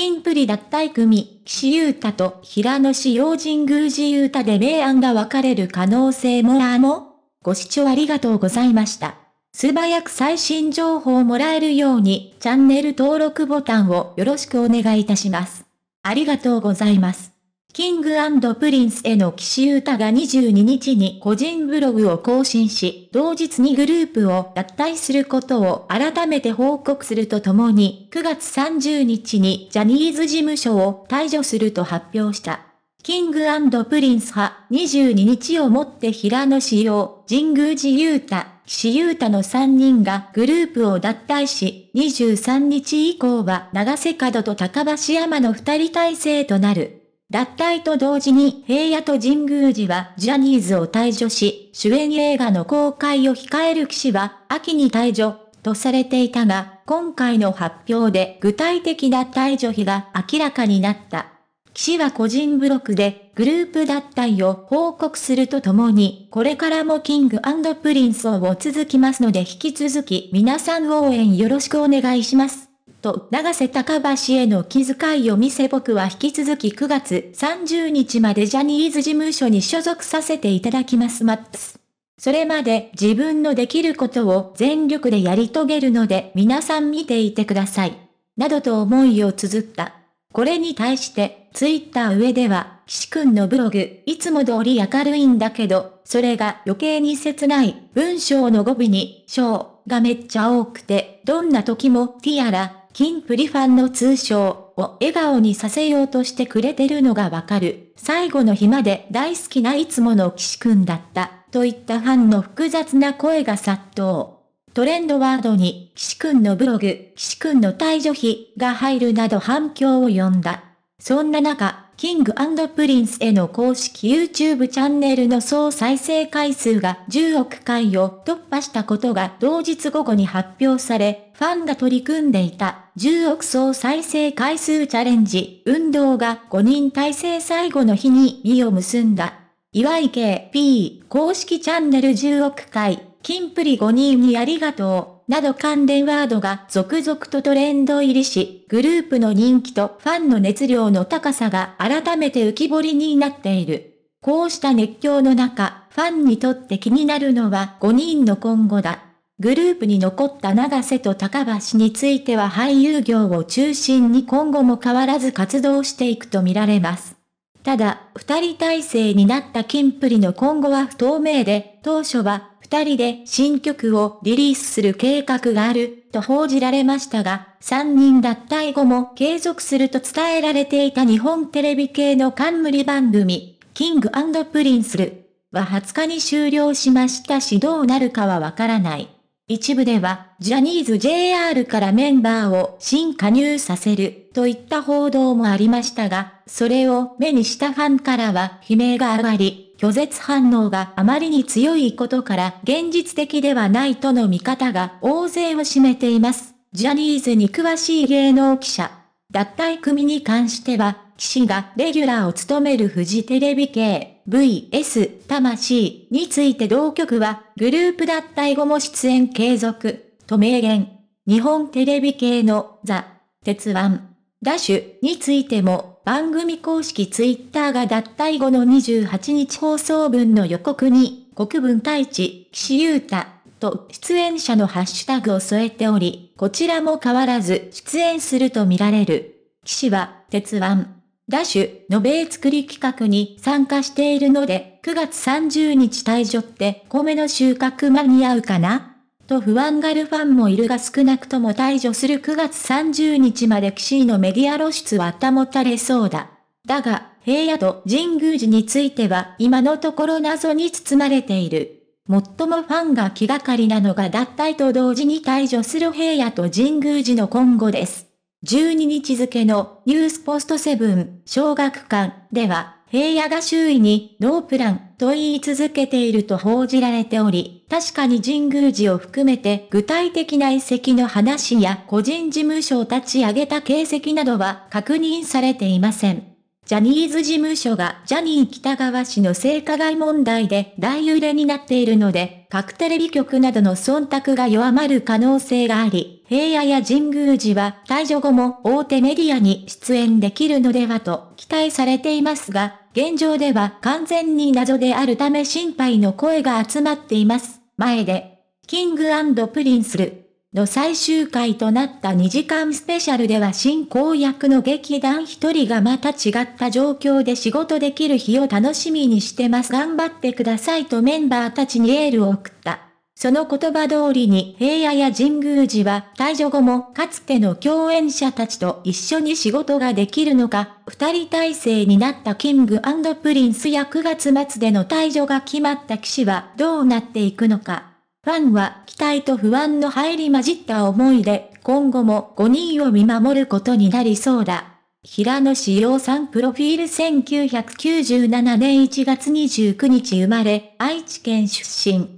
金プリ脱退組、岸優太と平野市陽神宮寺優太で明暗が分かれる可能性もあも、ご視聴ありがとうございました。素早く最新情報をもらえるように、チャンネル登録ボタンをよろしくお願いいたします。ありがとうございます。キングプリンスへの岸優太が22日に個人ブログを更新し、同日にグループを脱退することを改めて報告するとともに、9月30日にジャニーズ事務所を退除すると発表した。キングプリンス派22日をもって平野志陽、神宮寺優太、岸優太の3人がグループを脱退し、23日以降は長瀬角と高橋山の2人体制となる。脱退と同時に平野と神宮寺はジャニーズを退場し、主演映画の公開を控える騎士は秋に退場とされていたが、今回の発表で具体的な退場日が明らかになった。騎士は個人ブロックでグループ脱退を報告するとともに、これからもキングプリンスを続きますので引き続き皆さん応援よろしくお願いします。と、長瀬高橋への気遣いを見せ僕は引き続き9月30日までジャニーズ事務所に所属させていただきますマックス。それまで自分のできることを全力でやり遂げるので皆さん見ていてください。などと思いを綴った。これに対して、ツイッター上では、岸くんのブログ、いつも通り明るいんだけど、それが余計に切ない、文章の語尾に、章がめっちゃ多くて、どんな時もティアラ、キンプリファンの通称を笑顔にさせようとしてくれてるのがわかる。最後の日まで大好きないつもの岸くんだった。といったファンの複雑な声が殺到。トレンドワードに、岸くんのブログ、岸くんの退場費が入るなど反響を呼んだ。そんな中、キングプリンスへの公式 YouTube チャンネルの総再生回数が10億回を突破したことが同日午後に発表され、ファンが取り組んでいた10億総再生回数チャレンジ運動が5人体制最後の日に実を結んだ。岩井 KP 公式チャンネル10億回、キンプリ5人にありがとう。など関連ワードが続々とトレンド入りし、グループの人気とファンの熱量の高さが改めて浮き彫りになっている。こうした熱狂の中、ファンにとって気になるのは5人の今後だ。グループに残った長瀬と高橋については俳優業を中心に今後も変わらず活動していくとみられます。ただ、二人体制になったキンプリの今後は不透明で、当初は二人で新曲をリリースする計画がある、と報じられましたが、三人脱退後も継続すると伝えられていた日本テレビ系の冠番組、キングプリンスルは20日に終了しましたしどうなるかはわからない。一部では、ジャニーズ JR からメンバーを新加入させるといった報道もありましたが、それを目にしたファンからは悲鳴が上がり、拒絶反応があまりに強いことから現実的ではないとの見方が大勢を占めています。ジャニーズに詳しい芸能記者。脱退組に関しては、岸がレギュラーを務めるフジテレビ系 VS 魂について同局はグループ脱退後も出演継続と明言。日本テレビ系のザ・鉄腕ダッシュについても番組公式ツイッターが脱退後の28日放送分の予告に、国分太一、岸優太、と出演者のハッシュタグを添えており、こちらも変わらず出演するとみられる。岸は、鉄腕、ダッシュの米作り企画に参加しているので、9月30日退場って米の収穫間に合うかなと不安がるファンもいるが少なくとも退場する9月30日まで騎士のメディア露出は保たれそうだ。だが、平野と神宮寺については今のところ謎に包まれている。最もファンが気がかりなのが脱退と同時に退場する平野と神宮寺の今後です。12日付のニュースポストセブン小学館では平野が周囲にノープランと言い続けていると報じられており、確かに神宮寺を含めて具体的な遺跡の話や個人事務所を立ち上げた形跡などは確認されていません。ジャニーズ事務所がジャニー北川氏の性加害問題で大揺れになっているので、各テレビ局などの忖度が弱まる可能性があり、平野や神宮寺は退場後も大手メディアに出演できるのではと期待されていますが、現状では完全に謎であるため心配の声が集まっています。前で、キングプリンスルの最終回となった2時間スペシャルでは進行役の劇団一人がまた違った状況で仕事できる日を楽しみにしてます。頑張ってくださいとメンバーたちにエールを送った。その言葉通りに平野や神宮寺は退場後もかつての共演者たちと一緒に仕事ができるのか、二人体制になったキングプリンスや9月末での退場が決まった騎士はどうなっていくのか。ファンは期待と不安の入り混じった思いで、今後も5人を見守ることになりそうだ。平野志陽さんプロフィール1997年1月29日生まれ、愛知県出身。